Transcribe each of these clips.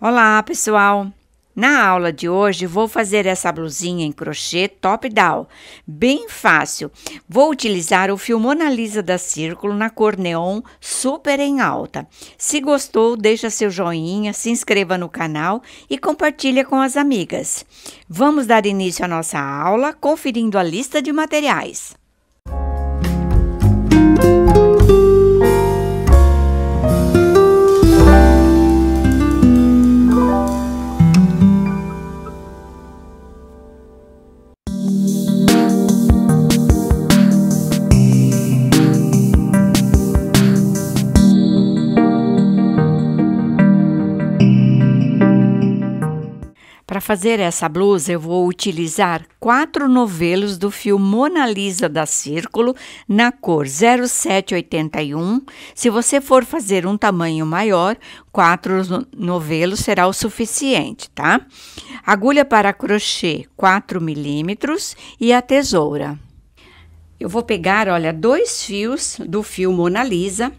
Olá, pessoal! Na aula de hoje vou fazer essa blusinha em crochê top down, bem fácil. Vou utilizar o fio Mona Lisa da Círculo na cor neon super em alta. Se gostou, deixa seu joinha, se inscreva no canal e compartilha com as amigas. Vamos dar início à nossa aula conferindo a lista de materiais. Para fazer essa blusa, eu vou utilizar quatro novelos do fio Mona Lisa da Círculo na cor 0781. Se você for fazer um tamanho maior, quatro novelos será o suficiente, tá? Agulha para crochê 4 milímetros e a tesoura. Eu vou pegar, olha, dois fios do fio Mona Lisa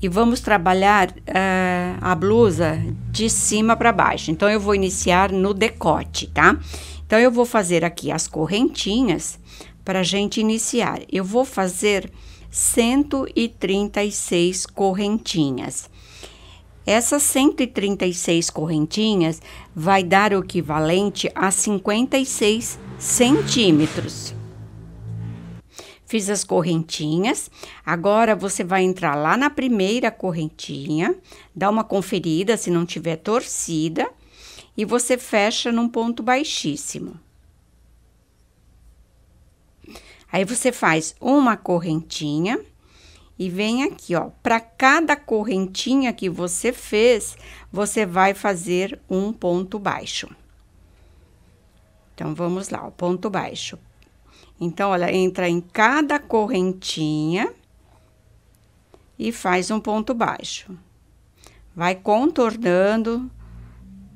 e vamos trabalhar uh, a blusa de cima para baixo. Então, eu vou iniciar no decote, tá? Então, eu vou fazer aqui as correntinhas para a gente iniciar. Eu vou fazer 136 correntinhas. Essas 136 correntinhas vai dar o equivalente a 56 centímetros fiz as correntinhas. Agora você vai entrar lá na primeira correntinha, dá uma conferida se não tiver torcida e você fecha num ponto baixíssimo. Aí você faz uma correntinha e vem aqui, ó, para cada correntinha que você fez, você vai fazer um ponto baixo. Então vamos lá, o ponto baixo então, olha, entra em cada correntinha e faz um ponto baixo. Vai contornando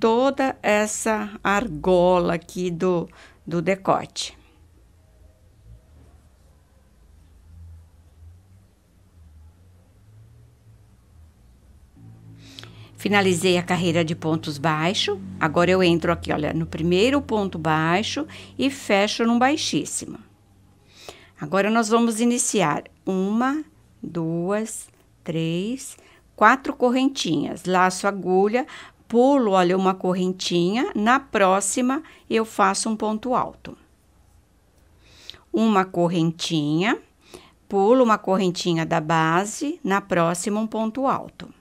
toda essa argola aqui do, do decote. Finalizei a carreira de pontos baixo. Agora eu entro aqui, olha, no primeiro ponto baixo e fecho num baixíssimo. Agora nós vamos iniciar uma, duas, três, quatro correntinhas, laço agulha, pulo, olha, uma correntinha, na próxima eu faço um ponto alto. Uma correntinha, pulo uma correntinha da base, na próxima um ponto alto.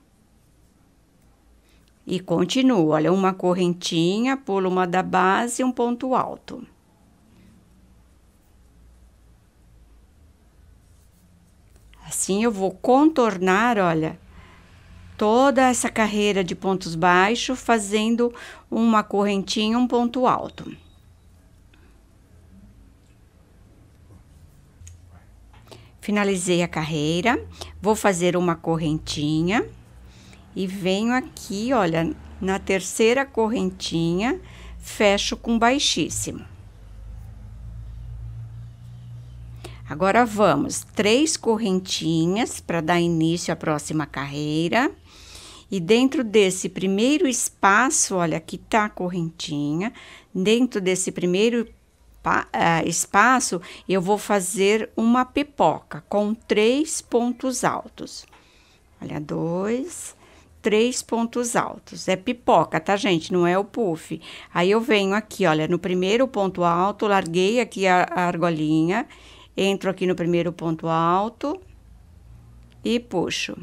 E continuo, olha, uma correntinha, pulo uma da base, um ponto alto. Assim eu vou contornar, olha, toda essa carreira de pontos baixos, fazendo uma correntinha, um ponto alto. Finalizei a carreira, vou fazer uma correntinha e venho aqui, olha, na terceira correntinha, fecho com baixíssimo. Agora vamos três correntinhas para dar início à próxima carreira. E dentro desse primeiro espaço, olha, aqui tá a correntinha. Dentro desse primeiro eh, espaço, eu vou fazer uma pipoca com três pontos altos. Olha, dois, três pontos altos. É pipoca, tá, gente? Não é o puff. Aí eu venho aqui, olha, no primeiro ponto alto, larguei aqui a, a argolinha Entro aqui no primeiro ponto alto e puxo.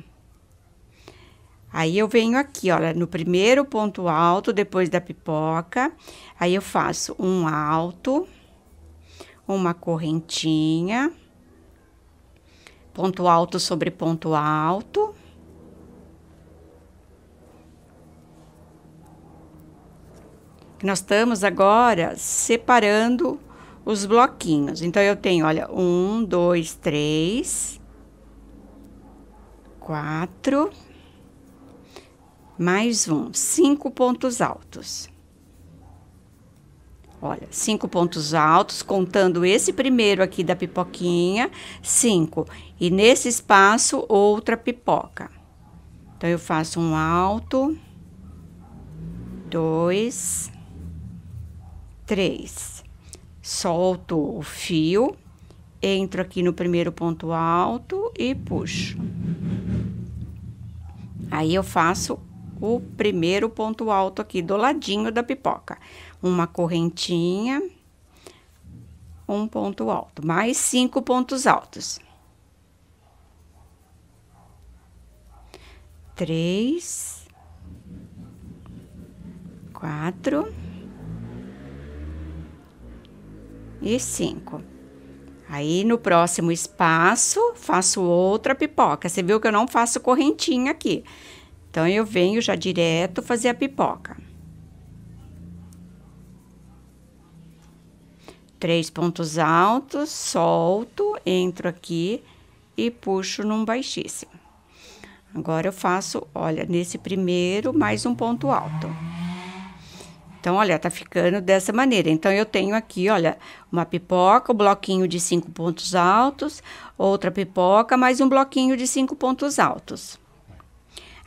Aí eu venho aqui, olha, no primeiro ponto alto, depois da pipoca, aí eu faço um alto, uma correntinha, ponto alto sobre ponto alto. Nós estamos agora separando os bloquinhos. Então, eu tenho, olha, um, dois, três, quatro, mais um, cinco pontos altos. Olha, cinco pontos altos, contando esse primeiro aqui da pipoquinha, cinco. E nesse espaço, outra pipoca. Então, eu faço um alto, dois, três solto o fio, entro aqui no primeiro ponto alto e puxo. Aí eu faço o primeiro ponto alto aqui do ladinho da pipoca. Uma correntinha, um ponto alto, mais cinco pontos altos. Três, quatro e 5. Aí no próximo espaço, faço outra pipoca. Você viu que eu não faço correntinha aqui. Então, eu venho já direto fazer a pipoca. Três pontos altos, solto, entro aqui e puxo num baixíssimo. Agora, eu faço, olha, nesse primeiro, mais um ponto alto. Então, olha, tá ficando dessa maneira. Então, eu tenho aqui, olha, uma pipoca, um bloquinho de cinco pontos altos, outra pipoca, mais um bloquinho de cinco pontos altos.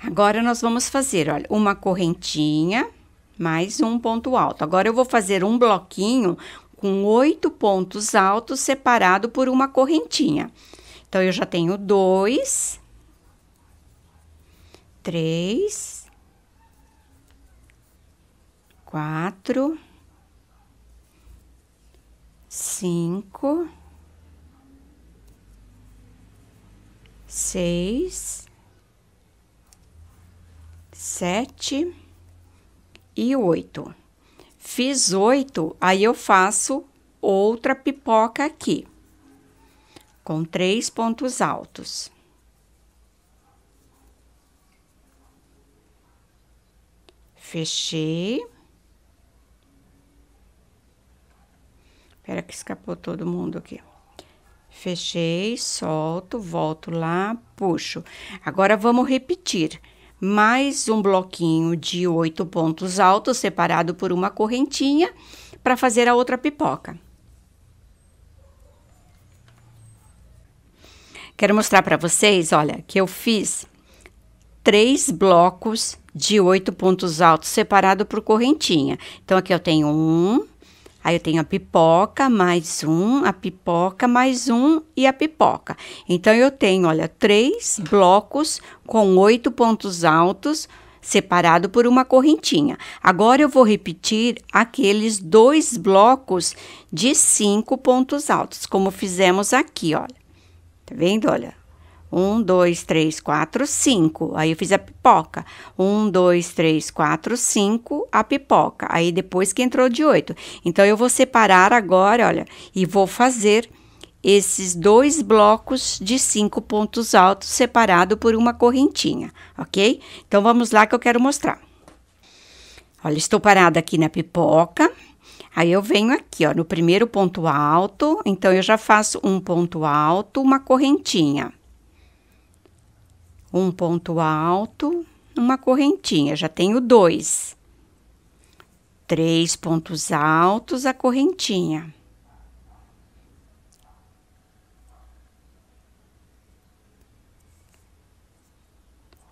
Agora, nós vamos fazer, olha, uma correntinha, mais um ponto alto. Agora, eu vou fazer um bloquinho com oito pontos altos separado por uma correntinha. Então, eu já tenho dois, três, quatro, cinco, seis, sete e oito. Fiz oito, aí eu faço outra pipoca aqui, com três pontos altos. Fechei. Espera que escapou todo mundo aqui. Fechei, solto, volto lá, puxo. Agora vamos repetir. Mais um bloquinho de oito pontos altos separado por uma correntinha para fazer a outra pipoca. Quero mostrar para vocês, olha, que eu fiz três blocos de oito pontos altos separado por correntinha. Então, aqui eu tenho um, Aí eu tenho a pipoca mais um, a pipoca mais um e a pipoca. Então eu tenho, olha, três blocos com oito pontos altos separado por uma correntinha. Agora eu vou repetir aqueles dois blocos de cinco pontos altos, como fizemos aqui, olha. Tá vendo? Olha, um, dois, três, quatro, cinco. Aí eu fiz a pipoca. Um, dois, três, quatro, cinco, a pipoca. Aí depois que entrou de oito. Então eu vou separar agora, olha, e vou fazer esses dois blocos de cinco pontos altos separado por uma correntinha, ok? Então vamos lá que eu quero mostrar. Olha, estou parada aqui na pipoca. Aí eu venho aqui, ó, no primeiro ponto alto, então eu já faço um ponto alto, uma correntinha um ponto alto, uma correntinha, já tenho dois. Três pontos altos, a correntinha.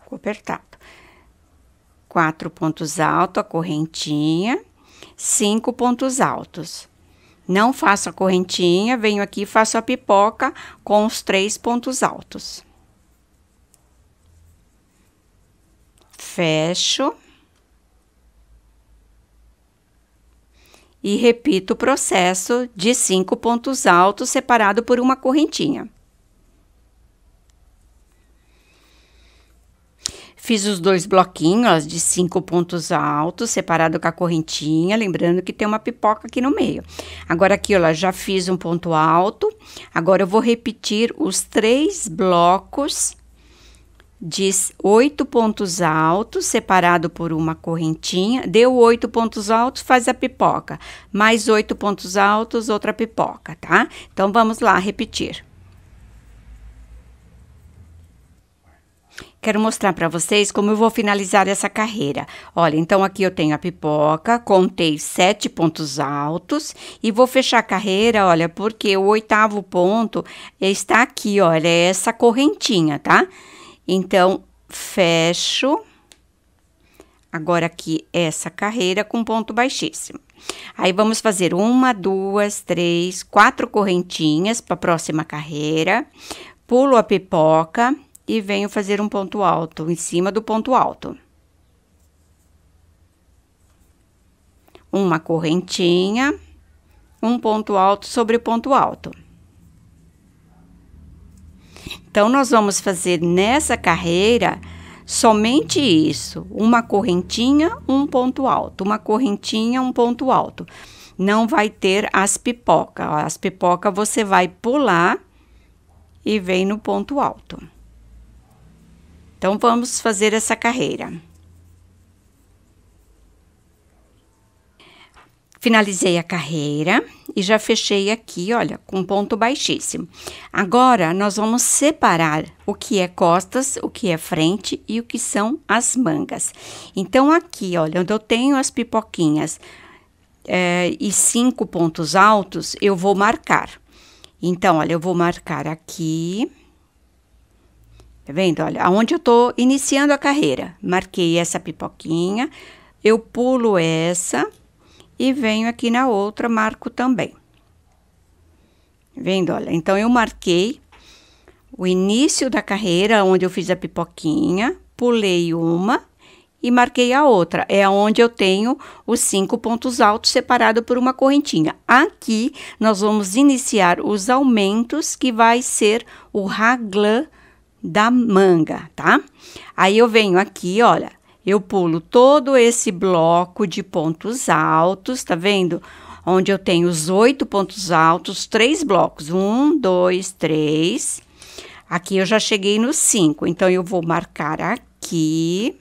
Copertado. Quatro pontos altos, a correntinha. Cinco pontos altos. Não faço a correntinha, venho aqui, faço a pipoca com os três pontos altos. fecho. E repito o processo de cinco pontos altos separado por uma correntinha. Fiz os dois bloquinhos de cinco pontos altos, separado com a correntinha, lembrando que tem uma pipoca aqui no meio. Agora aqui, ó, já fiz um ponto alto. Agora eu vou repetir os três blocos diz oito pontos altos, separado por uma correntinha. Deu oito pontos altos, faz a pipoca. Mais oito pontos altos, outra pipoca, tá? Então, vamos lá repetir. Quero mostrar para vocês como eu vou finalizar essa carreira. Olha, então aqui eu tenho a pipoca, contei sete pontos altos e vou fechar a carreira, olha, porque o oitavo ponto está aqui, olha, é essa correntinha, tá? Tá? Então, fecho agora aqui essa carreira com ponto baixíssimo. Aí, vamos fazer uma, duas, três, quatro correntinhas para a próxima carreira, pulo a pipoca e venho fazer um ponto alto em cima do ponto alto. Uma correntinha, um ponto alto sobre o ponto alto. Então, nós vamos fazer nessa carreira somente isso: uma correntinha, um ponto alto, uma correntinha, um ponto alto. Não vai ter as pipoca. As pipoca você vai pular e vem no ponto alto. Então, vamos fazer essa carreira. Finalizei a carreira e já fechei aqui, olha, com ponto baixíssimo. Agora nós vamos separar o que é costas, o que é frente e o que são as mangas. Então aqui, olha, onde eu tenho as pipoquinhas é, e cinco pontos altos, eu vou marcar. Então, olha, eu vou marcar aqui. Tá vendo? Olha, aonde eu tô iniciando a carreira. Marquei essa pipoquinha, eu pulo essa e venho aqui na outra, marco também. Vendo, olha, então eu marquei o início da carreira, onde eu fiz a pipoquinha, pulei uma e marquei a outra. É onde eu tenho os cinco pontos altos separados por uma correntinha. Aqui nós vamos iniciar os aumentos que vai ser o raglan da manga, tá? Aí eu venho aqui, olha, eu pulo todo esse bloco de pontos altos, tá vendo? Onde eu tenho os oito pontos altos, três blocos. Um, dois, três. Aqui eu já cheguei no cinco, então eu vou marcar aqui.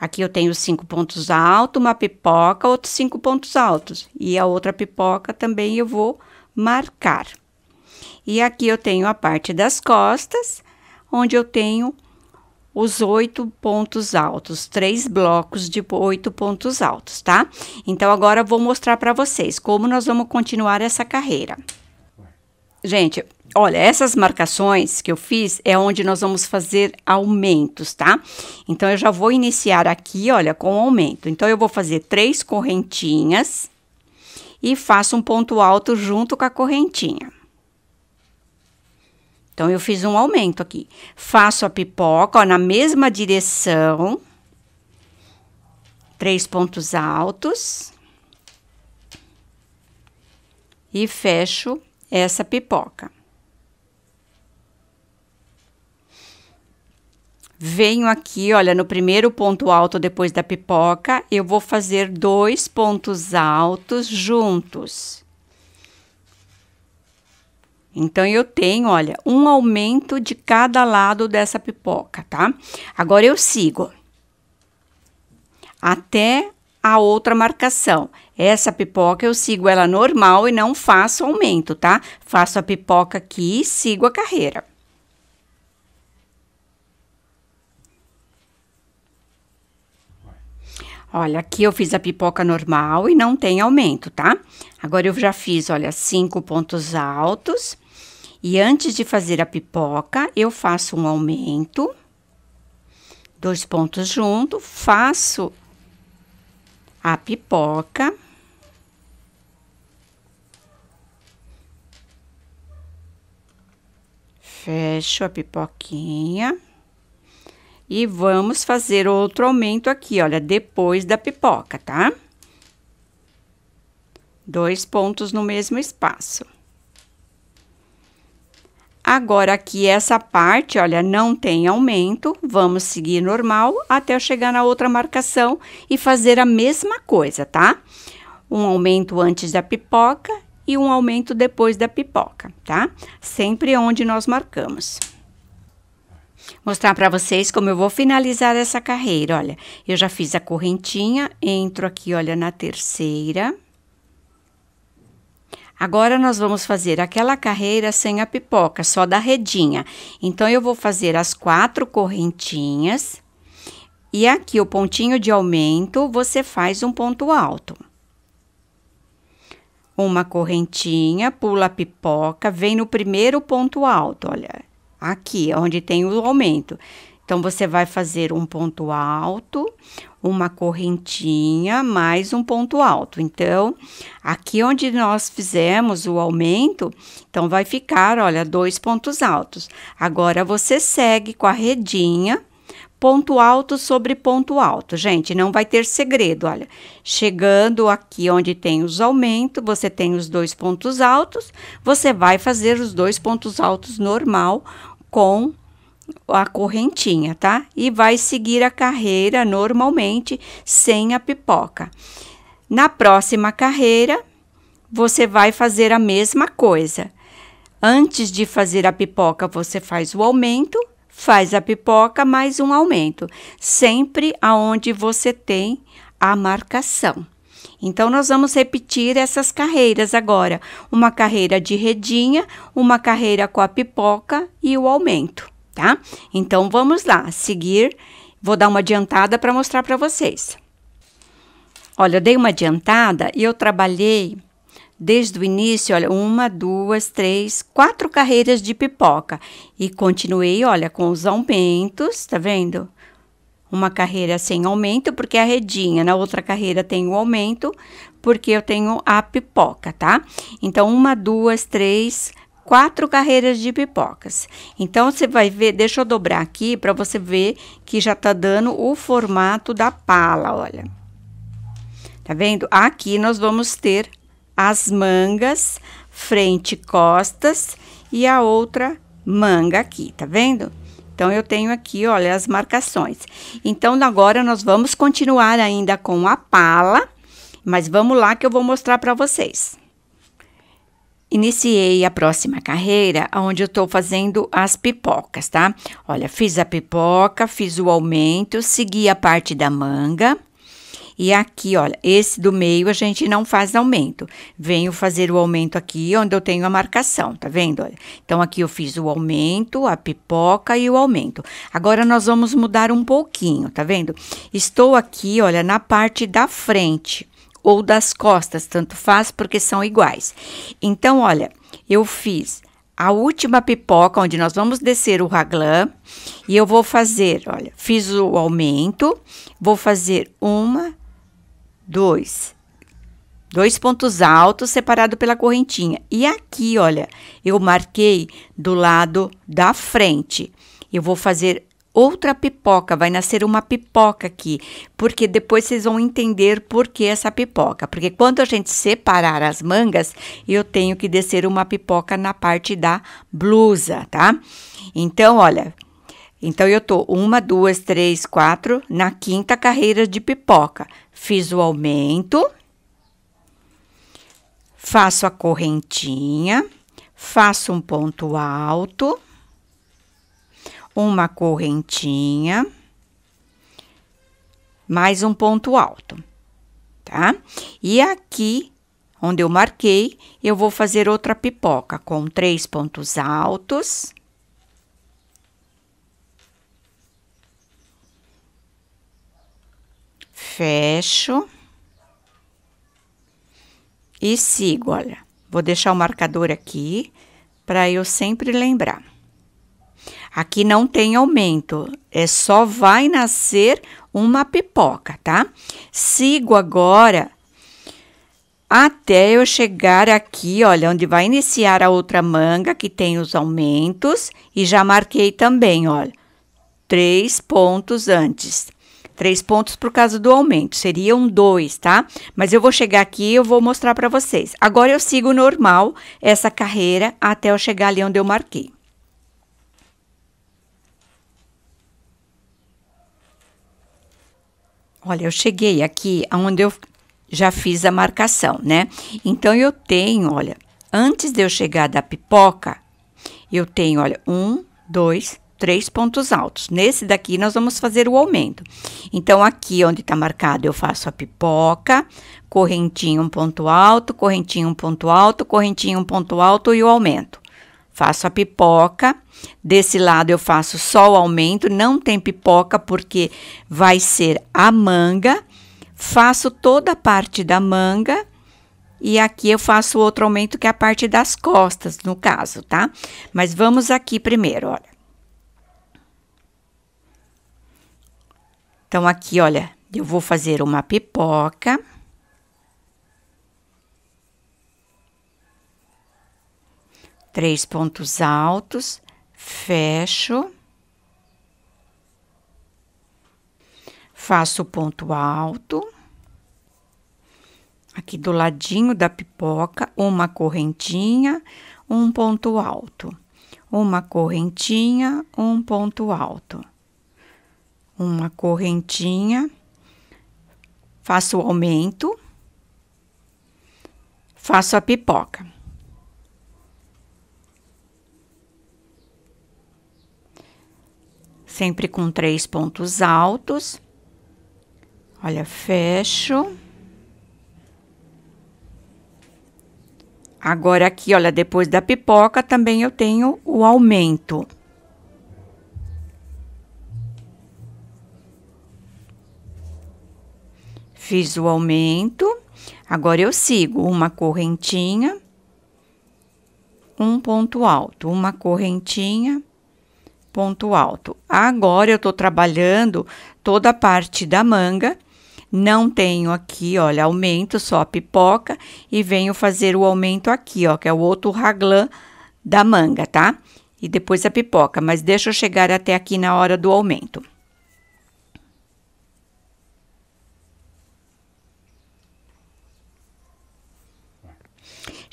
Aqui eu tenho cinco pontos altos, uma pipoca, outros cinco pontos altos. E a outra pipoca também eu vou marcar. E aqui eu tenho a parte das costas, onde eu tenho os oito pontos altos, três blocos de oito pontos altos, tá? Então, agora vou mostrar para vocês como nós vamos continuar essa carreira. Gente, olha, essas marcações que eu fiz é onde nós vamos fazer aumentos, tá? Então, eu já vou iniciar aqui, olha, com aumento. Então, eu vou fazer três correntinhas e faço um ponto alto junto com a correntinha. Então, eu fiz um aumento aqui. Faço a pipoca, ó, na mesma direção. Três pontos altos. E fecho essa pipoca. Venho aqui, olha, no primeiro ponto alto depois da pipoca, eu vou fazer dois pontos altos juntos. Então eu tenho, olha, um aumento de cada lado dessa pipoca, tá? Agora eu sigo até a outra marcação. Essa pipoca eu sigo ela normal e não faço aumento, tá? Faço a pipoca aqui e sigo a carreira. Olha, aqui eu fiz a pipoca normal e não tem aumento, tá? Agora eu já fiz, olha, cinco pontos altos e antes de fazer a pipoca, eu faço um aumento, dois pontos junto, faço a pipoca. Fecho a pipoquinha. E vamos fazer outro aumento aqui, olha, depois da pipoca, tá? Dois pontos no mesmo espaço. Agora, aqui essa parte, olha, não tem aumento, vamos seguir normal até eu chegar na outra marcação e fazer a mesma coisa, tá? Um aumento antes da pipoca e um aumento depois da pipoca, tá? Sempre onde nós marcamos. Mostrar para vocês como eu vou finalizar essa carreira, olha. Eu já fiz a correntinha, entro aqui, olha, na terceira Agora nós vamos fazer aquela carreira sem a pipoca, só da redinha. Então, eu vou fazer as quatro correntinhas. E aqui, o pontinho de aumento, você faz um ponto alto. Uma correntinha, pula a pipoca, vem no primeiro ponto alto, olha. Aqui, onde tem o aumento. Então, você vai fazer um ponto alto, uma correntinha, mais um ponto alto. Então, aqui onde nós fizemos o aumento, então vai ficar, olha, dois pontos altos. Agora, você segue com a redinha, ponto alto sobre ponto alto. Gente, não vai ter segredo, olha. Chegando aqui onde tem os aumentos, você tem os dois pontos altos, você vai fazer os dois pontos altos normal com a correntinha, tá? E vai seguir a carreira normalmente sem a pipoca. Na próxima carreira, você vai fazer a mesma coisa. Antes de fazer a pipoca, você faz o aumento, faz a pipoca mais um aumento, sempre aonde você tem a marcação. Então, nós vamos repetir essas carreiras agora: uma carreira de redinha, uma carreira com a pipoca e o aumento tá? Então vamos lá, seguir vou dar uma adiantada para mostrar para vocês. Olha, eu dei uma adiantada e eu trabalhei desde o início, olha, uma, duas, três, quatro carreiras de pipoca. E continuei, olha, com os aumentos, tá vendo? Uma carreira sem aumento, porque é a redinha. Na outra carreira tem o aumento, porque eu tenho a pipoca, tá? Então, uma, duas, três, quatro carreiras de pipocas. Então você vai ver, deixa eu dobrar aqui para você ver que já tá dando o formato da pala, olha. Tá vendo? Aqui nós vamos ter as mangas, frente e costas e a outra manga aqui, tá vendo? Então, eu tenho aqui, olha, as marcações. Então, agora nós vamos continuar ainda com a pala, mas vamos lá que eu vou mostrar para vocês iniciei a próxima carreira onde eu estou fazendo as pipocas, tá? Olha, fiz a pipoca, fiz o aumento, segui a parte da manga. E aqui, olha, esse do meio a gente não faz aumento. Venho fazer o aumento aqui onde eu tenho a marcação, tá vendo? Olha, então aqui eu fiz o aumento, a pipoca e o aumento. Agora nós vamos mudar um pouquinho, tá vendo? Estou aqui, olha, na parte da frente ou das costas, tanto faz, porque são iguais. Então, olha, eu fiz a última pipoca, onde nós vamos descer o raglan, e eu vou fazer, olha, fiz o aumento, vou fazer uma, dois, dois pontos altos separado pela correntinha. E aqui, olha, eu marquei do lado da frente. Eu vou fazer outra pipoca, vai nascer uma pipoca aqui, porque depois vocês vão entender por que essa pipoca. Porque quando a gente separar as mangas, eu tenho que descer uma pipoca na parte da blusa, tá? Então, olha, então eu tô uma, duas, três, quatro na quinta carreira de pipoca. Fiz o aumento, faço a correntinha, faço um ponto alto uma correntinha, mais um ponto alto, tá? E aqui, onde eu marquei, eu vou fazer outra pipoca com três pontos altos. Fecho. E sigo, olha. Vou deixar o marcador aqui para eu sempre lembrar. Aqui não tem aumento, é só vai nascer uma pipoca, tá? Sigo agora até eu chegar aqui, olha, onde vai iniciar a outra manga, que tem os aumentos, e já marquei também, olha, três pontos antes. Três pontos por causa do aumento, seriam dois, tá? Mas eu vou chegar aqui e eu vou mostrar para vocês. Agora eu sigo normal essa carreira até eu chegar ali onde eu marquei. Olha, eu cheguei aqui onde eu já fiz a marcação, né? Então, eu tenho, olha, antes de eu chegar da pipoca, eu tenho, olha, um, dois, três pontos altos. Nesse daqui, nós vamos fazer o aumento. Então, aqui onde está marcado, eu faço a pipoca, correntinha, um ponto alto, correntinha, um ponto alto, correntinha, um ponto alto e o aumento faço a pipoca. Desse lado eu faço só o aumento, não tem pipoca porque vai ser a manga. Faço toda a parte da manga e aqui eu faço outro aumento que é a parte das costas, no caso, tá? Mas vamos aqui primeiro, olha. Então aqui, olha, eu vou fazer uma pipoca. Três pontos altos, fecho. Faço o ponto alto. Aqui do ladinho da pipoca, uma correntinha, um ponto alto. Uma correntinha, um ponto alto. Uma correntinha, faço o aumento, faço a pipoca. sempre com três pontos altos. Olha, fecho. Agora aqui, olha, depois da pipoca também eu tenho o aumento. Fiz o aumento. Agora eu sigo uma correntinha, um ponto alto, uma correntinha, ponto alto. Agora eu estou trabalhando toda a parte da manga, não tenho aqui, olha, aumento só a pipoca e venho fazer o aumento aqui, ó, que é o outro raglan da manga, tá? E depois a pipoca, mas deixa eu chegar até aqui na hora do aumento.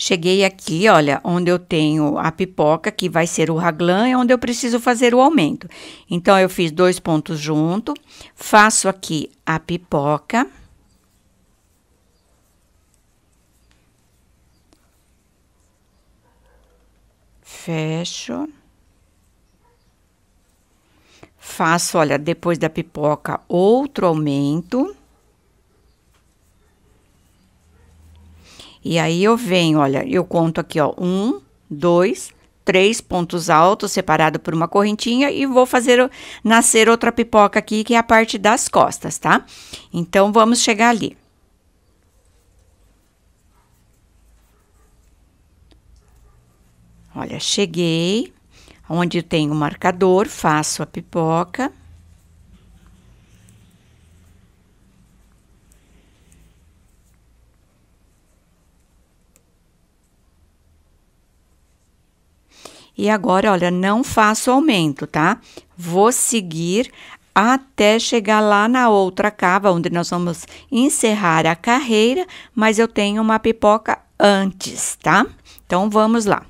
Cheguei aqui, olha, onde eu tenho a pipoca, que vai ser o raglan, é onde eu preciso fazer o aumento. Então, eu fiz dois pontos junto, faço aqui a pipoca. Fecho. Faço, olha, depois da pipoca, outro aumento. E aí eu venho, olha, eu conto aqui, ó, um, dois, três pontos altos separado por uma correntinha e vou fazer nascer outra pipoca aqui, que é a parte das costas, tá? Então, vamos chegar ali. Olha, cheguei onde tem o marcador, faço a pipoca. E agora, olha, não faço aumento, tá? Vou seguir até chegar lá na outra cava, onde nós vamos encerrar a carreira, mas eu tenho uma pipoca antes, tá? Então vamos lá.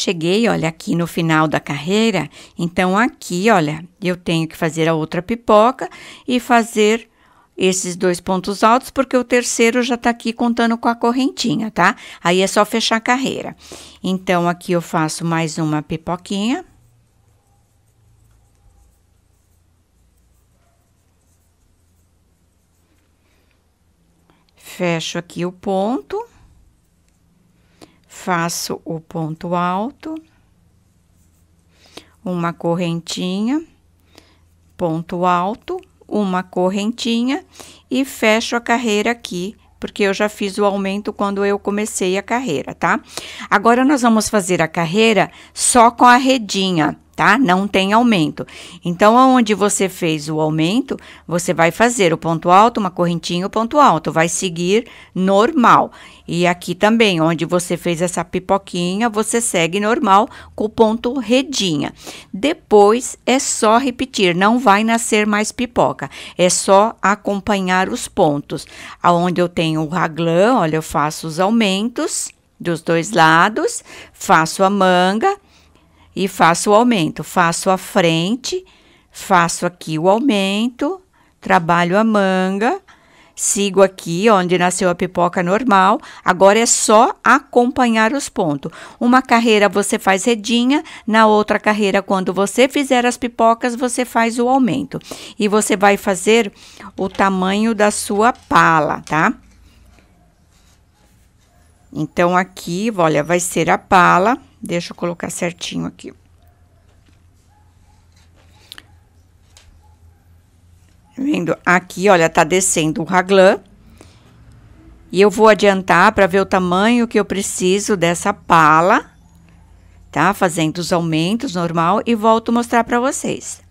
Cheguei, olha, aqui no final da carreira, então aqui, olha, eu tenho que fazer a outra pipoca e fazer esses dois pontos altos, porque o terceiro já tá aqui contando com a correntinha, tá? Aí é só fechar a carreira. Então, aqui eu faço mais uma pipoquinha. Fecho aqui o ponto faço o ponto alto, uma correntinha, ponto alto, uma correntinha e fecho a carreira aqui, porque eu já fiz o aumento quando eu comecei a carreira, tá? Agora nós vamos fazer a carreira só com a redinha tá? Não tem aumento. Então, onde você fez o aumento, você vai fazer o ponto alto, uma correntinha, o ponto alto, vai seguir normal. E aqui também, onde você fez essa pipoquinha, você segue normal com o ponto redinha. Depois é só repetir, não vai nascer mais pipoca, é só acompanhar os pontos. Aonde eu tenho o raglan, olha, eu faço os aumentos dos dois lados, faço a manga e faço o aumento. Faço a frente, faço aqui o aumento, trabalho a manga, sigo aqui onde nasceu a pipoca normal. Agora é só acompanhar os pontos. Uma carreira você faz redinha, na outra carreira, quando você fizer as pipocas, você faz o aumento. E você vai fazer o tamanho da sua pala, tá? Então, aqui, olha, vai ser a pala. Deixa eu colocar certinho aqui. Tá vendo? Aqui, olha, tá descendo o raglan. E eu vou adiantar para ver o tamanho que eu preciso dessa pala, tá? Fazendo os aumentos normal e volto mostrar para vocês.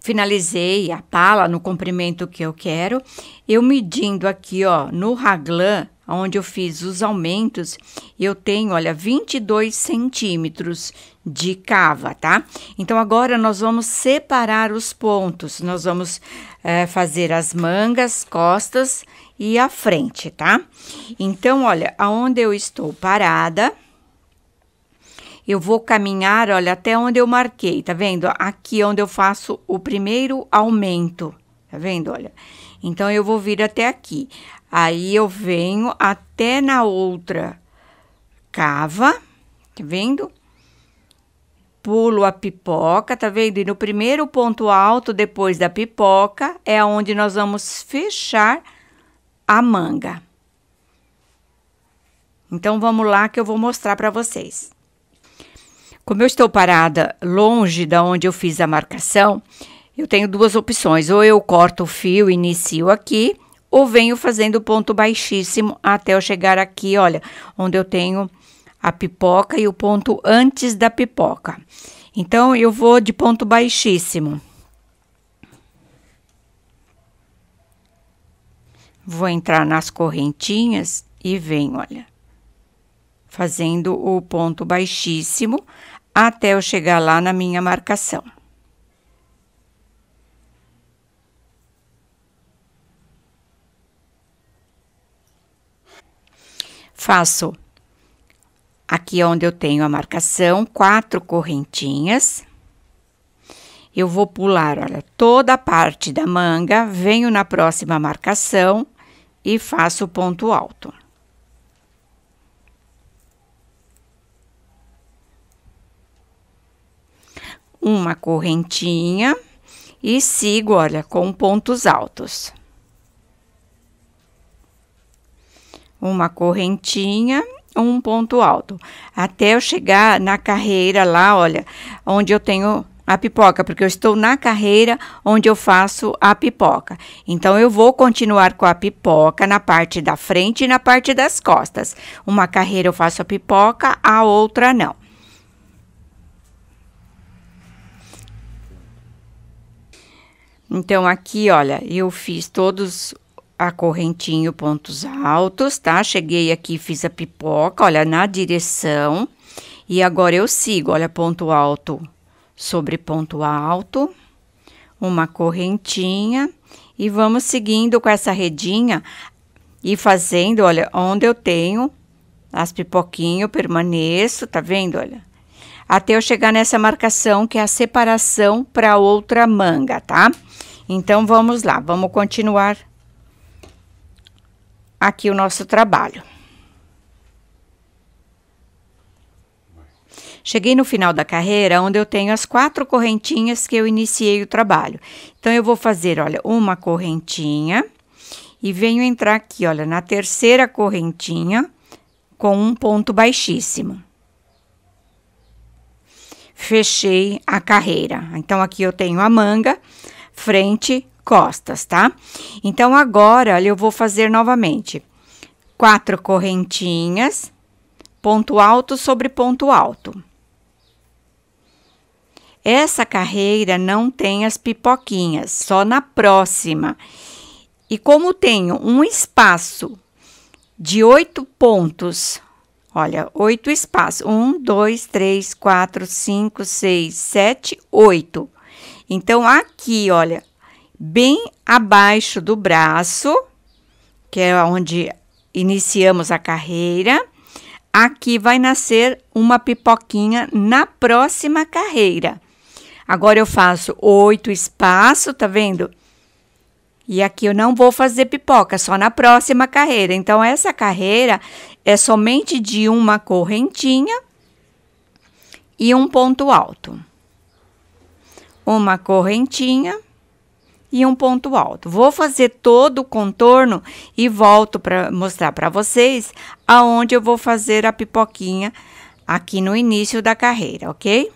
Finalizei a pala no comprimento que eu quero. Eu medindo aqui, ó, no raglan, onde eu fiz os aumentos, eu tenho, olha, 22 centímetros de cava, tá? Então, agora nós vamos separar os pontos. Nós vamos é, fazer as mangas, costas e a frente, tá? Então, olha, aonde eu estou parada, eu vou caminhar, olha, até onde eu marquei, tá vendo? Aqui onde eu faço o primeiro aumento, tá vendo? Olha, então eu vou vir até aqui. Aí eu venho até na outra cava, tá vendo? Pulo a pipoca, tá vendo? E no primeiro ponto alto depois da pipoca é onde nós vamos fechar a manga. Então vamos lá que eu vou mostrar para vocês. Como eu estou parada longe da onde eu fiz a marcação, eu tenho duas opções: ou eu corto o fio, inicio aqui, ou venho fazendo ponto baixíssimo até eu chegar aqui, olha, onde eu tenho a pipoca e o ponto antes da pipoca. Então, eu vou de ponto baixíssimo. Vou entrar nas correntinhas e venho, olha, fazendo o ponto baixíssimo até eu chegar lá na minha marcação. Faço aqui é onde eu tenho a marcação, quatro correntinhas. Eu vou pular, olha, toda a parte da manga, venho na próxima marcação e faço o ponto alto. Uma correntinha e sigo, olha, com pontos altos. uma correntinha, um ponto alto, até eu chegar na carreira lá, olha, onde eu tenho a pipoca, porque eu estou na carreira onde eu faço a pipoca. Então eu vou continuar com a pipoca na parte da frente e na parte das costas. Uma carreira eu faço a pipoca, a outra não. Então aqui, olha, eu fiz todos a correntinho pontos altos, tá? Cheguei aqui, fiz a pipoca, olha, na direção. E agora eu sigo, olha, ponto alto sobre ponto alto, uma correntinha. E vamos seguindo com essa redinha e fazendo, olha, onde eu tenho as pipoquinhas, eu permaneço, tá vendo, olha? Até eu chegar nessa marcação que é a separação para outra manga, tá? Então, vamos lá, vamos continuar aqui o nosso trabalho. Cheguei no final da carreira, onde eu tenho as quatro correntinhas que eu iniciei o trabalho. Então, eu vou fazer, olha, uma correntinha e venho entrar aqui, olha, na terceira correntinha com um ponto baixíssimo. Fechei a carreira. Então, aqui eu tenho a manga, frente, costas, tá? Então, agora eu vou fazer novamente quatro correntinhas, ponto alto sobre ponto alto. Essa carreira não tem as pipoquinhas, só na próxima. E como tenho um espaço de oito pontos, olha, oito espaços: um, dois, três, quatro, cinco, seis, sete, oito. Então, aqui, olha, bem abaixo do braço, que é onde iniciamos a carreira. Aqui vai nascer uma pipoquinha na próxima carreira. Agora eu faço oito espaços, tá vendo? E aqui eu não vou fazer pipoca, só na próxima carreira. Então, essa carreira é somente de uma correntinha e um ponto alto. Uma correntinha e um ponto alto. Vou fazer todo o contorno e volto para mostrar para vocês aonde eu vou fazer a pipoquinha aqui no início da carreira, ok?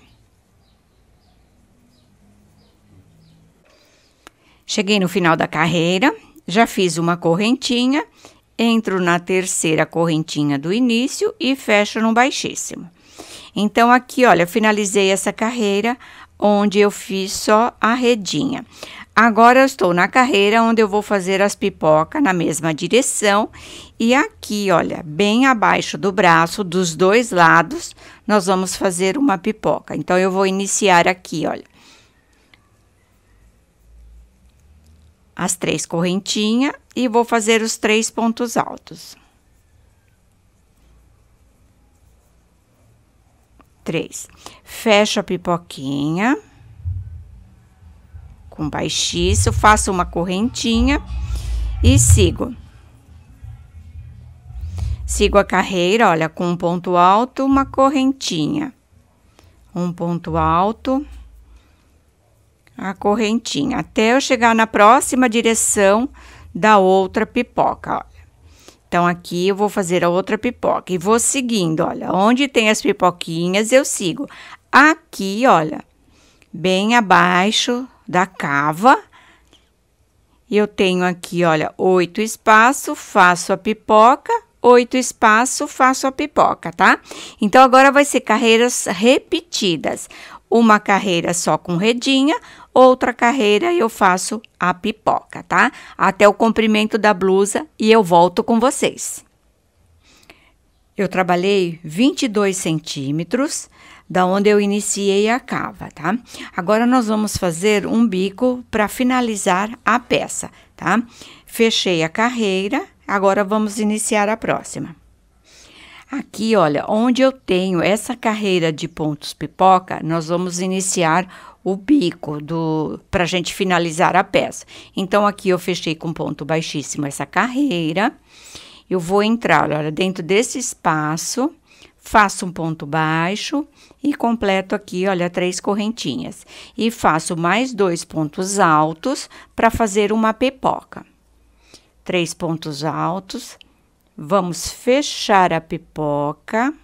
Cheguei no final da carreira, já fiz uma correntinha, entro na terceira correntinha do início e fecho no baixíssimo. Então, aqui, olha, finalizei essa carreira onde eu fiz só a redinha. Agora eu estou na carreira onde eu vou fazer as pipocas na mesma direção e aqui, olha, bem abaixo do braço, dos dois lados, nós vamos fazer uma pipoca. Então, eu vou iniciar aqui, olha. As três correntinhas e vou fazer os três pontos altos. Três. Fecho a pipoquinha com baixíssimo, faço uma correntinha e sigo. Sigo a carreira, olha, com um ponto alto, uma correntinha. Um ponto alto, a correntinha, até eu chegar na próxima direção da outra pipoca, olha. Então, aqui eu vou fazer a outra pipoca e vou seguindo, olha, onde tem as pipoquinhas eu sigo. Aqui, olha, bem abaixo da cava. Eu tenho aqui, olha, oito espaço, faço a pipoca, oito espaço, faço a pipoca, tá? Então, agora vai ser carreiras repetidas. Uma carreira só com redinha, outra carreira eu faço a pipoca, tá? Até o comprimento da blusa e eu volto com vocês. Eu trabalhei 22 centímetros, da onde eu iniciei a cava, tá? Agora nós vamos fazer um bico para finalizar a peça, tá? Fechei a carreira, agora vamos iniciar a próxima. Aqui, olha, onde eu tenho essa carreira de pontos pipoca, nós vamos iniciar o bico do para gente finalizar a peça. Então, aqui eu fechei com ponto baixíssimo essa carreira. Eu vou entrar, olha, dentro desse espaço faço um ponto baixo e completo aqui, olha, três correntinhas. E faço mais dois pontos altos para fazer uma pipoca. Três pontos altos, vamos fechar a pipoca.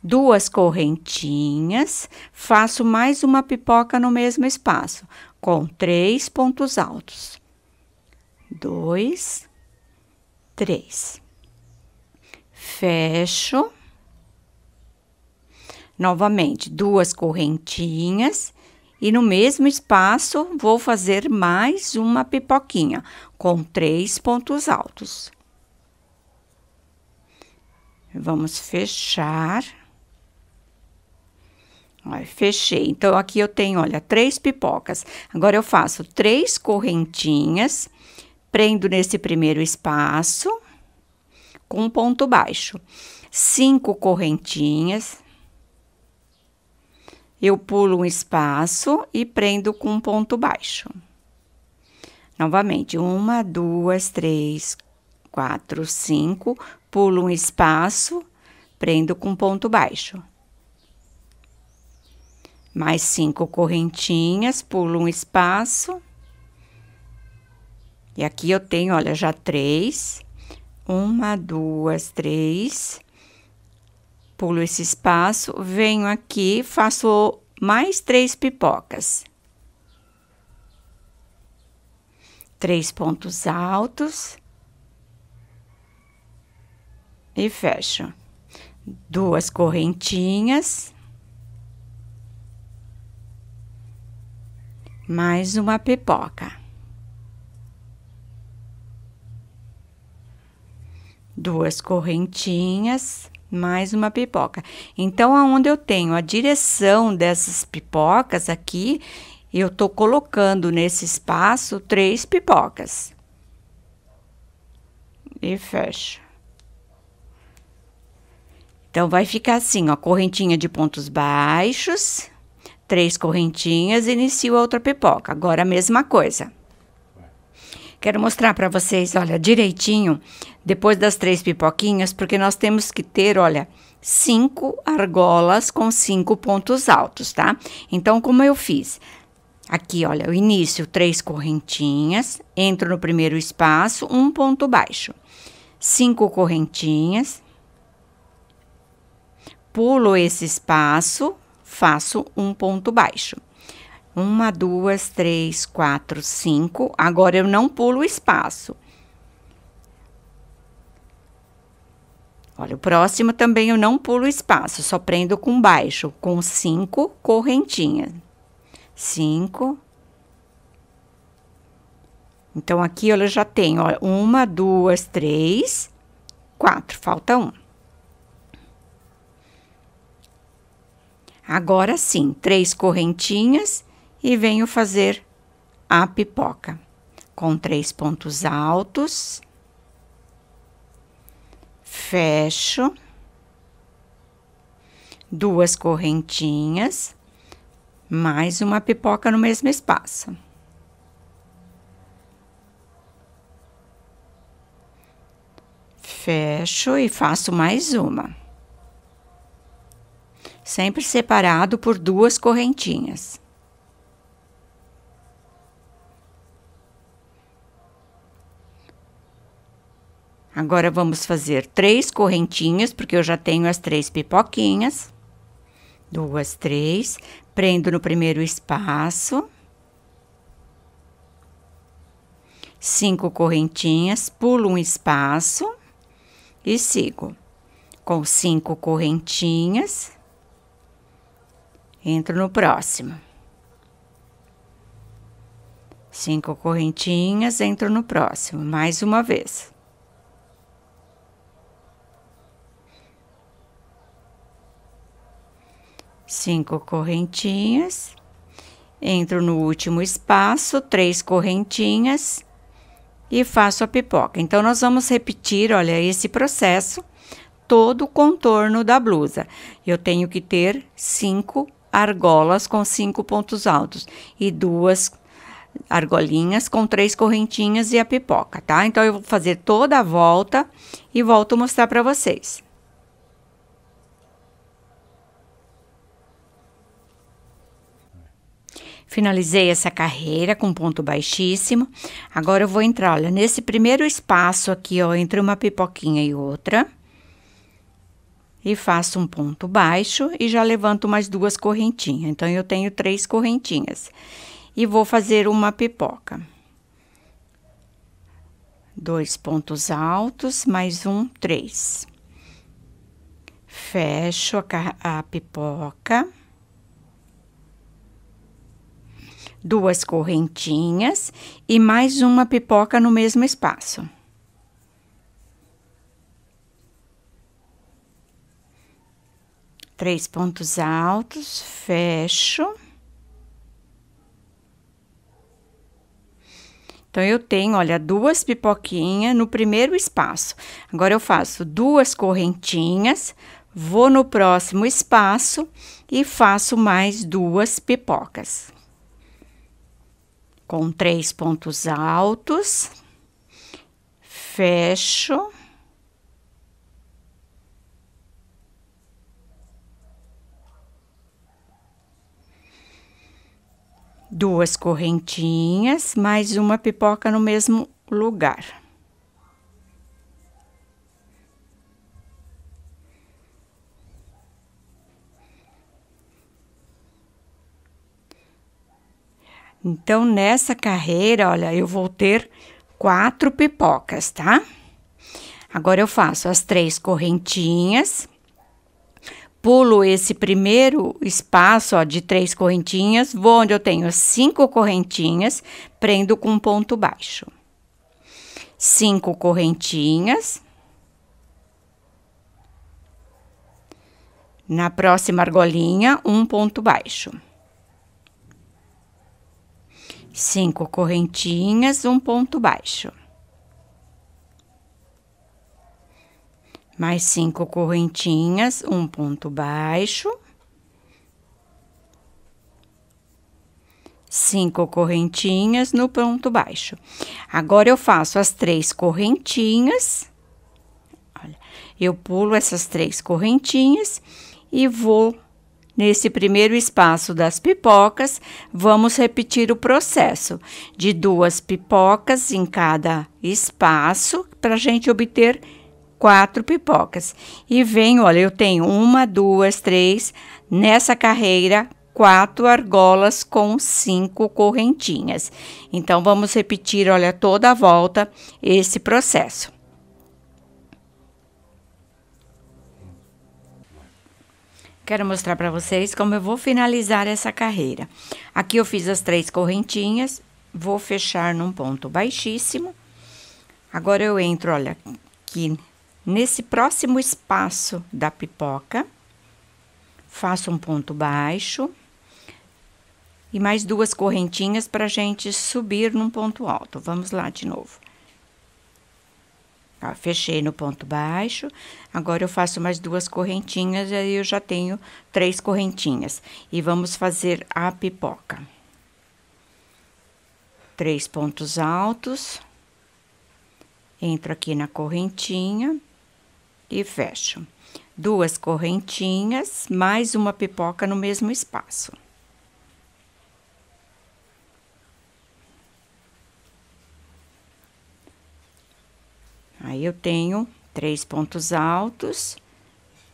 Duas correntinhas, faço mais uma pipoca no mesmo espaço, com três pontos altos. Dois, três fecho. Novamente, duas correntinhas. E no mesmo espaço, vou fazer mais uma pipoquinha com três pontos altos. Vamos fechar. fechei. Então, aqui eu tenho, olha, três pipocas. Agora, eu faço três correntinhas, prendo nesse primeiro espaço com um ponto baixo. Cinco correntinhas. Eu pulo um espaço e prendo com um ponto baixo. Novamente, uma, duas, três, quatro, cinco, pulo um espaço, prendo com ponto baixo. Mais cinco correntinhas, pulo um espaço. E aqui eu tenho, olha, já três, uma, duas, três. Pulo esse espaço, venho aqui, faço mais três pipocas. Três pontos altos. E fecho. Duas correntinhas. mais uma pipoca. duas correntinhas, mais uma pipoca. Então, aonde eu tenho a direção dessas pipocas aqui, eu tô colocando nesse espaço três pipocas. E fecho. Então, vai ficar assim, ó, correntinha de pontos baixos, três correntinhas, inicio a outra pipoca. Agora, a mesma coisa. Quero mostrar para vocês, olha, direitinho, depois das três pipoquinhas, porque nós temos que ter, olha, cinco argolas com cinco pontos altos, tá? Então, como eu fiz? Aqui, olha, o início, três correntinhas, entro no primeiro espaço, um ponto baixo. Cinco correntinhas, pulo esse espaço, faço um ponto baixo. Uma, duas, três, quatro, cinco. Agora eu não pulo o espaço. Olha, o próximo também eu não pulo o espaço, só prendo com baixo, com cinco correntinhas. Cinco. Então, aqui eu já tenho, uma, duas, três, quatro, falta um. Agora sim, três correntinhas e venho fazer a pipoca com três pontos altos, fecho, duas correntinhas, mais uma pipoca no mesmo espaço. Fecho e faço mais uma. Sempre separado por duas correntinhas. Agora vamos fazer três correntinhas, porque eu já tenho as três pipoquinhas. Duas, três. Prendo no primeiro espaço. Cinco correntinhas, pulo um espaço e sigo. Com cinco correntinhas, entro no próximo. Cinco correntinhas, entro no próximo, mais uma vez. cinco correntinhas, entro no último espaço, três correntinhas e faço a pipoca. Então, nós vamos repetir, olha, esse processo, todo o contorno da blusa. Eu tenho que ter cinco argolas com cinco pontos altos e duas argolinhas com três correntinhas e a pipoca, tá? Então, eu vou fazer toda a volta e volto mostrar para vocês. Finalizei essa carreira com ponto baixíssimo. Agora eu vou entrar, olha, nesse primeiro espaço aqui, ó, entre uma pipoquinha e outra. E faço um ponto baixo e já levanto mais duas correntinhas. Então, eu tenho três correntinhas. E vou fazer uma pipoca. Dois pontos altos, mais um, três. Fecho a, a pipoca duas correntinhas e mais uma pipoca no mesmo espaço. Três pontos altos, fecho. Então, eu tenho, olha, duas pipoquinhas no primeiro espaço. Agora, eu faço duas correntinhas, vou no próximo espaço e faço mais duas pipocas com três pontos altos, fecho. Duas correntinhas, mais uma pipoca no mesmo lugar. Então, nessa carreira, olha, eu vou ter quatro pipocas, tá? Agora eu faço as três correntinhas, pulo esse primeiro espaço ó, de três correntinhas, vou onde eu tenho cinco correntinhas, prendo com um ponto baixo. Cinco correntinhas. Na próxima argolinha, um ponto baixo cinco correntinhas, um ponto baixo. Mais cinco correntinhas, um ponto baixo. Cinco correntinhas no ponto baixo. Agora, eu faço as três correntinhas. Olha, eu pulo essas três correntinhas e vou Nesse primeiro espaço das pipocas, vamos repetir o processo de duas pipocas em cada espaço para a gente obter quatro pipocas. E vem, olha, eu tenho uma, duas, três, nessa carreira, quatro argolas com cinco correntinhas. Então, vamos repetir, olha, toda a volta esse processo. Quero mostrar para vocês como eu vou finalizar essa carreira. Aqui eu fiz as três correntinhas, vou fechar num ponto baixíssimo. Agora eu entro, olha, aqui nesse próximo espaço da pipoca, faço um ponto baixo e mais duas correntinhas para gente subir num ponto alto. Vamos lá de novo fechei no ponto baixo, agora eu faço mais duas correntinhas e aí eu já tenho três correntinhas. E vamos fazer a pipoca. Três pontos altos, entro aqui na correntinha e fecho. Duas correntinhas, mais uma pipoca no mesmo espaço. Aí eu tenho três pontos altos,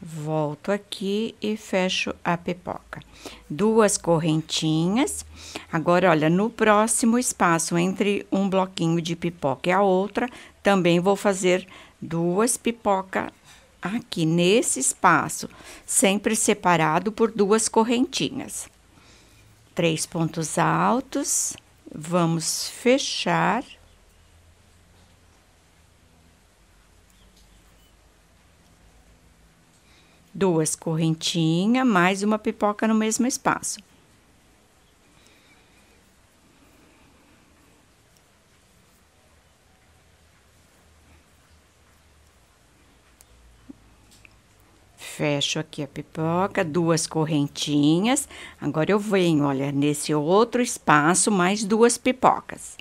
volto aqui e fecho a pipoca. Duas correntinhas. Agora, olha, no próximo espaço entre um bloquinho de pipoca e a outra, também vou fazer duas pipoca aqui nesse espaço, sempre separado por duas correntinhas. Três pontos altos, vamos fechar duas correntinhas, mais uma pipoca no mesmo espaço. fecho aqui a pipoca, duas correntinhas. Agora eu venho, olha, nesse outro espaço, mais duas pipocas.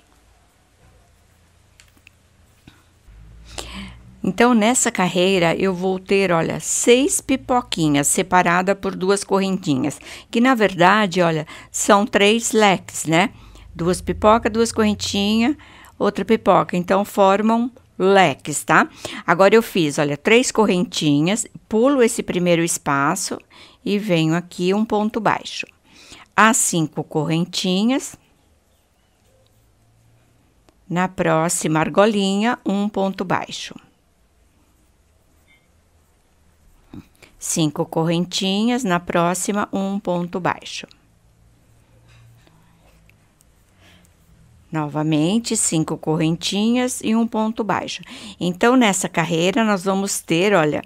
Então, nessa carreira, eu vou ter, olha, seis pipoquinhas separadas por duas correntinhas, que na verdade, olha, são três leques, né? Duas pipoca, duas correntinhas, outra pipoca. Então, formam leques, tá? Agora eu fiz, olha, três correntinhas, pulo esse primeiro espaço e venho aqui um ponto baixo. As cinco correntinhas. Na próxima argolinha, um ponto baixo. cinco correntinhas, na próxima, um ponto baixo. Novamente, cinco correntinhas e um ponto baixo. Então, nessa carreira, nós vamos ter, olha,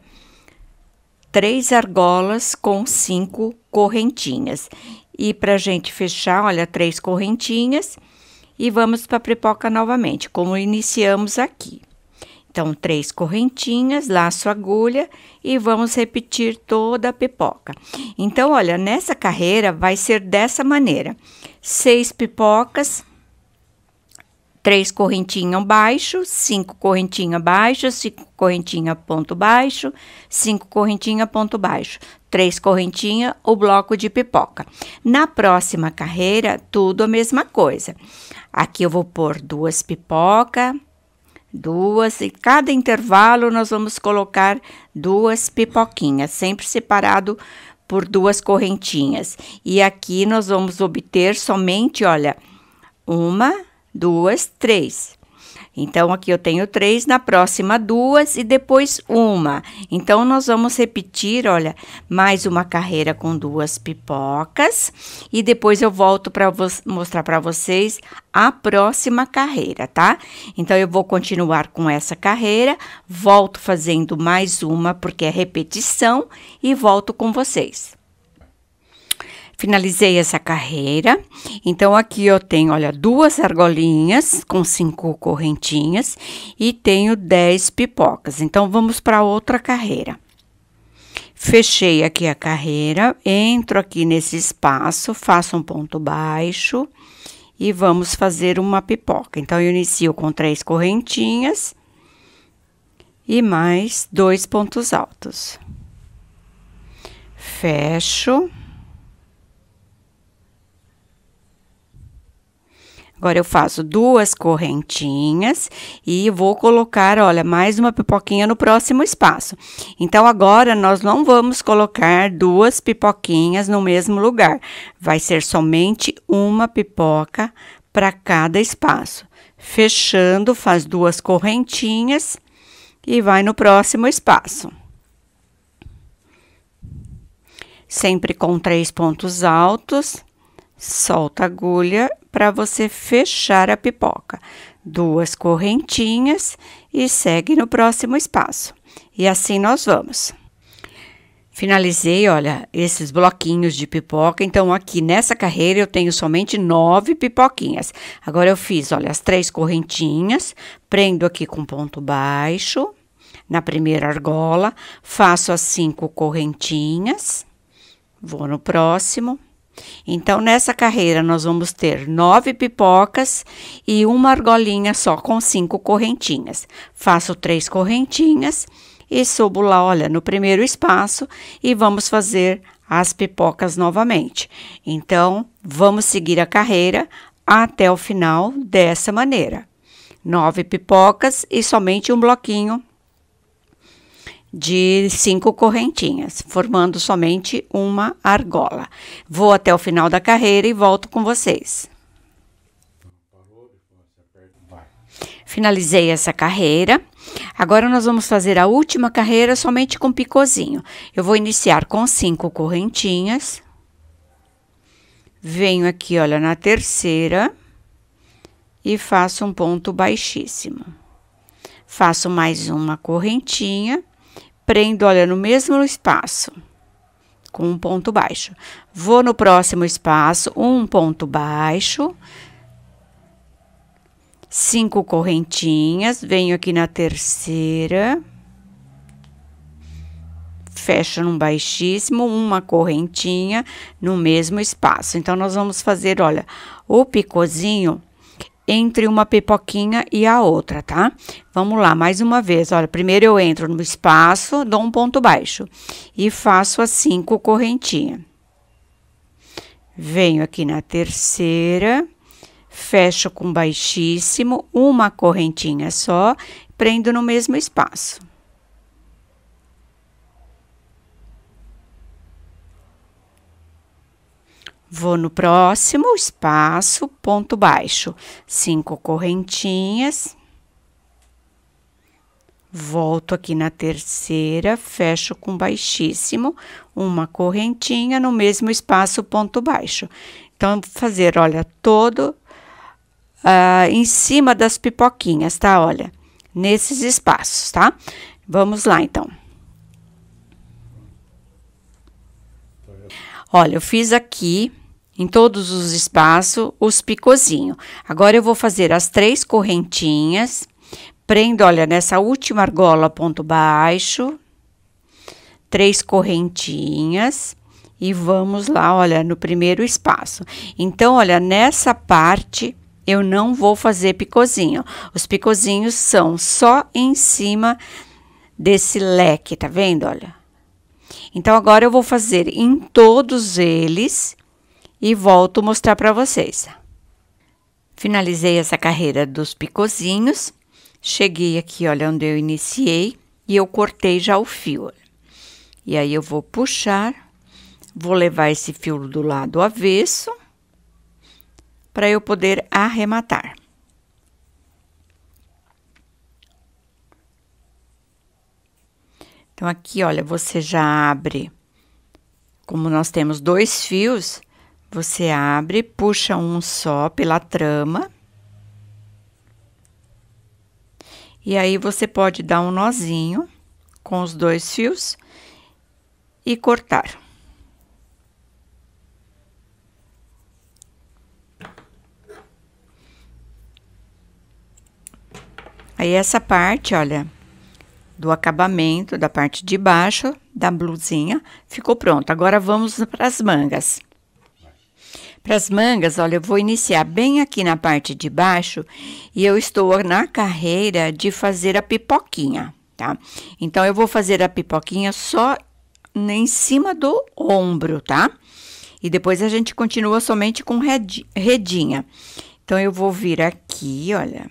três argolas com cinco correntinhas. E para gente fechar, olha, três correntinhas e vamos para a pipoca novamente, como iniciamos aqui. Então, três correntinhas, laço agulha e vamos repetir toda a pipoca. Então, olha, nessa carreira vai ser dessa maneira: seis pipocas, três correntinhas baixo, cinco correntinhas baixo, cinco correntinhas ponto baixo, cinco correntinhas ponto baixo, três correntinhas, o bloco de pipoca. Na próxima carreira, tudo a mesma coisa. Aqui eu vou pôr duas pipocas duas, e cada intervalo nós vamos colocar duas pipoquinhas, sempre separado por duas correntinhas. E aqui nós vamos obter somente, olha, uma, duas, três. Então, aqui eu tenho três, na próxima duas e depois uma. Então, nós vamos repetir, olha, mais uma carreira com duas pipocas. E depois eu volto para mostrar para vocês a próxima carreira, tá? Então, eu vou continuar com essa carreira, volto fazendo mais uma, porque é repetição, e volto com vocês. Finalizei essa carreira. Então, aqui eu tenho, olha, duas argolinhas com cinco correntinhas e tenho dez pipocas. Então, vamos para outra carreira. Fechei aqui a carreira, entro aqui nesse espaço, faço um ponto baixo e vamos fazer uma pipoca. Então, eu inicio com três correntinhas e mais dois pontos altos. Fecho. Agora eu faço duas correntinhas e vou colocar, olha, mais uma pipoquinha no próximo espaço. Então agora nós não vamos colocar duas pipoquinhas no mesmo lugar. Vai ser somente uma pipoca para cada espaço. Fechando, faz duas correntinhas e vai no próximo espaço. Sempre com três pontos altos, solta a agulha, para você fechar a pipoca. Duas correntinhas e segue no próximo espaço. E assim nós vamos. Finalizei, olha, esses bloquinhos de pipoca. Então, aqui nessa carreira eu tenho somente nove pipoquinhas. Agora eu fiz, olha, as três correntinhas, prendo aqui com ponto baixo na primeira argola, faço as cinco correntinhas, vou no próximo. Então, nessa carreira, nós vamos ter nove pipocas e uma argolinha só com cinco correntinhas. Faço três correntinhas e subo lá, olha, no primeiro espaço e vamos fazer as pipocas novamente. Então, vamos seguir a carreira até o final dessa maneira. Nove pipocas e somente um bloquinho de cinco correntinhas, formando somente uma argola. Vou até o final da carreira e volto com vocês. Finalizei essa carreira. Agora nós vamos fazer a última carreira somente com picozinho. Eu vou iniciar com cinco correntinhas. Venho aqui, olha, na terceira e faço um ponto baixíssimo. Faço mais uma correntinha prendo, olha, no mesmo espaço, com um ponto baixo. Vou no próximo espaço, um ponto baixo, cinco correntinhas, venho aqui na terceira, fecha num baixíssimo, uma correntinha no mesmo espaço. Então, nós vamos fazer, olha, o picozinho entre uma pipoquinha e a outra, tá? Vamos lá, mais uma vez. Olha, primeiro eu entro no espaço, dou um ponto baixo e faço as cinco correntinhas. Venho aqui na terceira, fecho com baixíssimo, uma correntinha só, prendo no mesmo espaço. Vou no próximo espaço, ponto baixo, cinco correntinhas. Volto aqui na terceira, fecho com baixíssimo, uma correntinha no mesmo espaço, ponto baixo. Então, fazer, olha, todo ah, em cima das pipoquinhas, tá? Olha, nesses espaços, tá? Vamos lá, então. Olha, eu fiz aqui em todos os espaços os picozinhos. Agora eu vou fazer as três correntinhas, prendo, olha, nessa última argola ponto baixo, três correntinhas e vamos lá, olha, no primeiro espaço. Então, olha, nessa parte eu não vou fazer picozinho. Os picozinhos são só em cima desse leque, tá vendo? Olha. Então, agora eu vou fazer em todos eles e volto mostrar para vocês. Finalizei essa carreira dos picozinhos, cheguei aqui, olha onde eu iniciei, e eu cortei já o fio. E aí eu vou puxar, vou levar esse fio do lado avesso, para eu poder arrematar. Então, aqui, olha, você já abre, como nós temos dois fios, você abre, puxa um só pela trama. E aí você pode dar um nozinho com os dois fios e cortar. Aí essa parte, olha, do acabamento da parte de baixo da blusinha ficou pronto. Agora vamos para as mangas. Para as mangas, olha, eu vou iniciar bem aqui na parte de baixo e eu estou na carreira de fazer a pipoquinha, tá? Então, eu vou fazer a pipoquinha só em cima do ombro, tá? E depois a gente continua somente com redinha. Então, eu vou vir aqui, olha.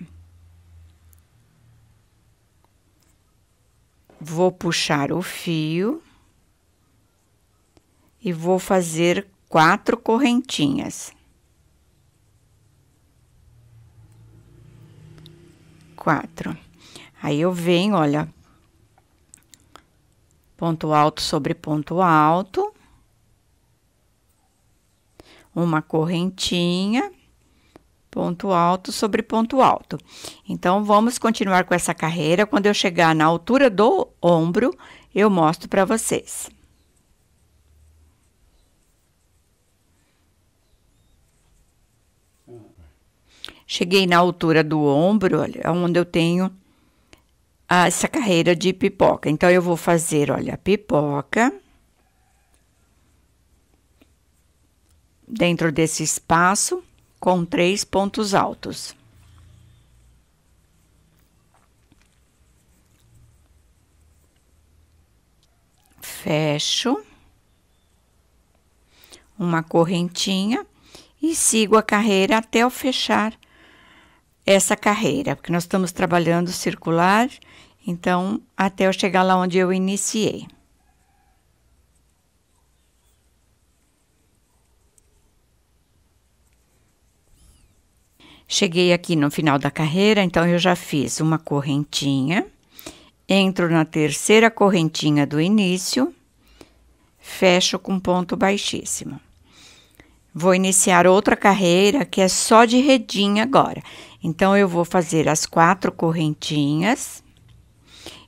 Vou puxar o fio. E vou fazer quatro correntinhas. Quatro. Aí eu venho, olha, ponto alto sobre ponto alto, uma correntinha, ponto alto sobre ponto alto. Então, vamos continuar com essa carreira. Quando eu chegar na altura do ombro, eu mostro para vocês. Cheguei na altura do ombro, olha, onde eu tenho essa carreira de pipoca. Então, eu vou fazer, olha, pipoca. Dentro desse espaço, com três pontos altos. Fecho. Uma correntinha e sigo a carreira até eu fechar essa carreira, porque nós estamos trabalhando circular, então até eu chegar lá onde eu iniciei. Cheguei aqui no final da carreira, então eu já fiz uma correntinha, entro na terceira correntinha do início, fecho com ponto baixíssimo. Vou iniciar outra carreira que é só de redinha agora. Então, eu vou fazer as quatro correntinhas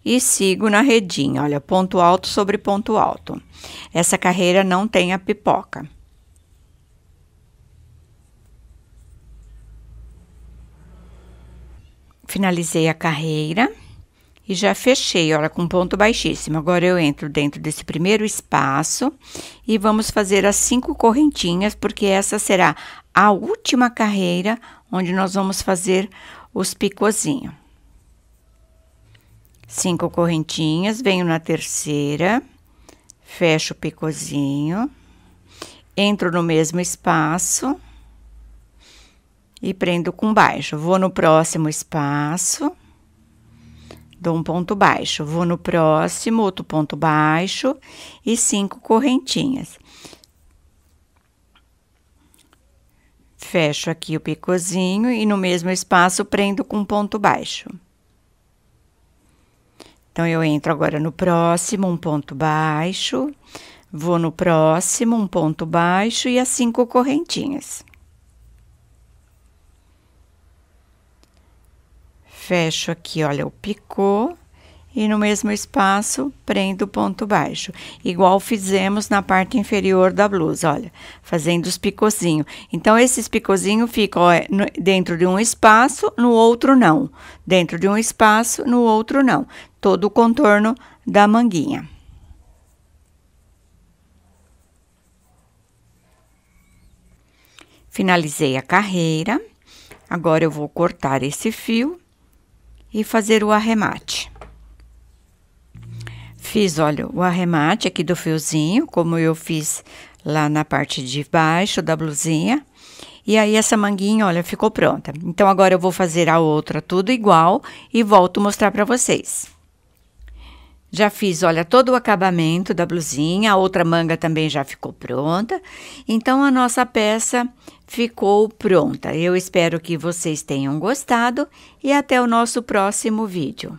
e sigo na redinha. Olha, ponto alto sobre ponto alto. Essa carreira não tem a pipoca. Finalizei a carreira e já fechei, olha, com ponto baixíssimo. Agora eu entro dentro desse primeiro espaço e vamos fazer as cinco correntinhas, porque essa será a última carreira onde nós vamos fazer os picozinhos. Cinco correntinhas, venho na terceira, fecho o picozinho, entro no mesmo espaço e prendo com baixo. Vou no próximo espaço dou um ponto baixo, vou no próximo, outro ponto baixo e cinco correntinhas. Fecho aqui o picozinho e no mesmo espaço prendo com um ponto baixo. Então, eu entro agora no próximo, um ponto baixo, vou no próximo, um ponto baixo e as cinco correntinhas. fecho aqui, olha, o picô e no mesmo espaço prendo o ponto baixo, igual fizemos na parte inferior da blusa, olha, fazendo os picozinhos. Então, esses picozinhos ficam ó, dentro de um espaço, no outro não, dentro de um espaço, no outro não, todo o contorno da manguinha. Finalizei a carreira, agora eu vou cortar esse fio e fazer o arremate. Fiz, olha, o arremate aqui do fiozinho, como eu fiz lá na parte de baixo da blusinha. E aí essa manguinha, olha, ficou pronta. Então agora eu vou fazer a outra tudo igual e volto mostrar para vocês. Já fiz, olha, todo o acabamento da blusinha, a outra manga também já ficou pronta. Então a nossa peça ficou pronta. Eu espero que vocês tenham gostado e até o nosso próximo vídeo.